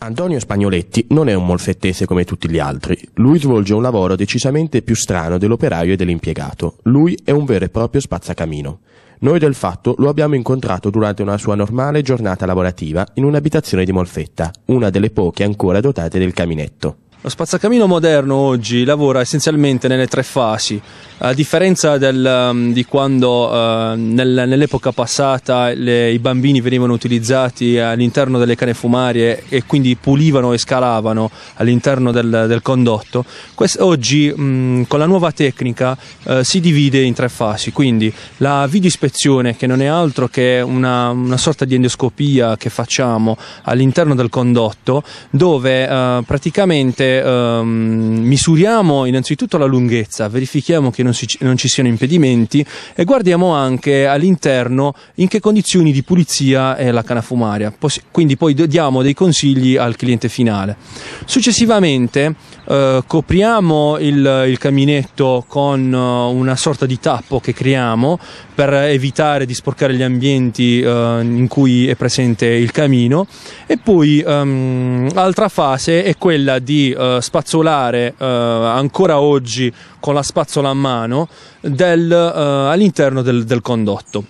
Antonio Spagnoletti non è un molfettese come tutti gli altri. Lui svolge un lavoro decisamente più strano dell'operaio e dell'impiegato. Lui è un vero e proprio spazzacamino. Noi del fatto lo abbiamo incontrato durante una sua normale giornata lavorativa in un'abitazione di Molfetta, una delle poche ancora dotate del caminetto. Lo spazzacamino moderno oggi lavora essenzialmente nelle tre fasi, a differenza del, um, di quando eh, nel, nell'epoca passata le, i bambini venivano utilizzati all'interno delle fumarie e quindi pulivano e scalavano all'interno del, del condotto, Quest, oggi mh, mm, con la nuova tecnica eh, si divide in tre fasi, quindi la videoispezione che non è altro che una, una sorta di endoscopia che facciamo all'interno del condotto dove eh, praticamente um, misuriamo innanzitutto la lunghezza, verifichiamo che non, si, non ci siano impedimenti e guardiamo anche all'interno in che condizioni di pulizia è la canafumaria. Poss- quindi poi diamo dei consigli al cliente finale. Successivamente eh, copriamo il, il, caminetto con eh, una sorta di tappo che creiamo per evitare di sporcare gli ambienti eh, in cui è presente il camino e poi um, altra fase è quella di eh, spazzolare eh, ancora oggi con la spazzola a mano del, eh, all'interno del, del condotto.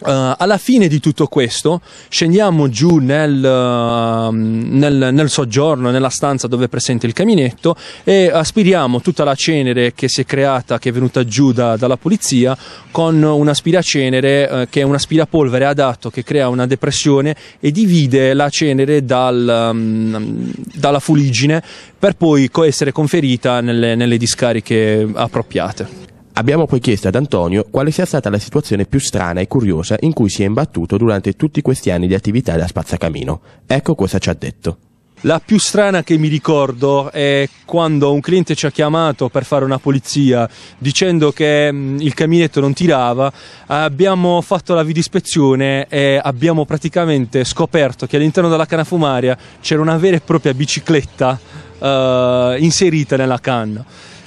Uh, alla fine di tutto questo scendiamo giù nel, uh, nel, nel, soggiorno, nella stanza dove è presente il caminetto e aspiriamo tutta la cenere che si è creata, che è venuta giù da, dalla pulizia con un'aspiracenere uh, che è un aspirapolvere adatto che crea una depressione e divide la cenere dal, um, dalla fuligine per poi essere conferita nelle, nelle discariche appropriate. Abbiamo poi chiesto ad Antonio quale sia stata la situazione più strana e curiosa in cui si è imbattuto durante tutti questi anni di attività da spazzacamino. Ecco cosa ci ha detto. La più strana che mi ricordo è quando un cliente ci ha chiamato per fare una polizia dicendo che mm, il caminetto non tirava, abbiamo fatto la vidispezione e abbiamo praticamente scoperto che all'interno della canna fumaria c'era una vera e propria bicicletta uh, inserita nella canna.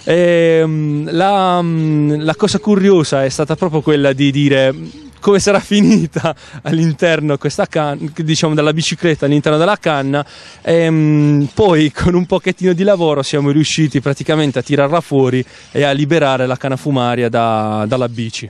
Ehm, la, mm, la cosa curiosa è stata proprio quella di dire mm, come sarà finita all'interno questa canna, diciamo dalla bicicletta all'interno della canna e ehm, poi con un pochettino di lavoro siamo riusciti praticamente a tirarla fuori e a liberare la canna fumaria da, dalla bici.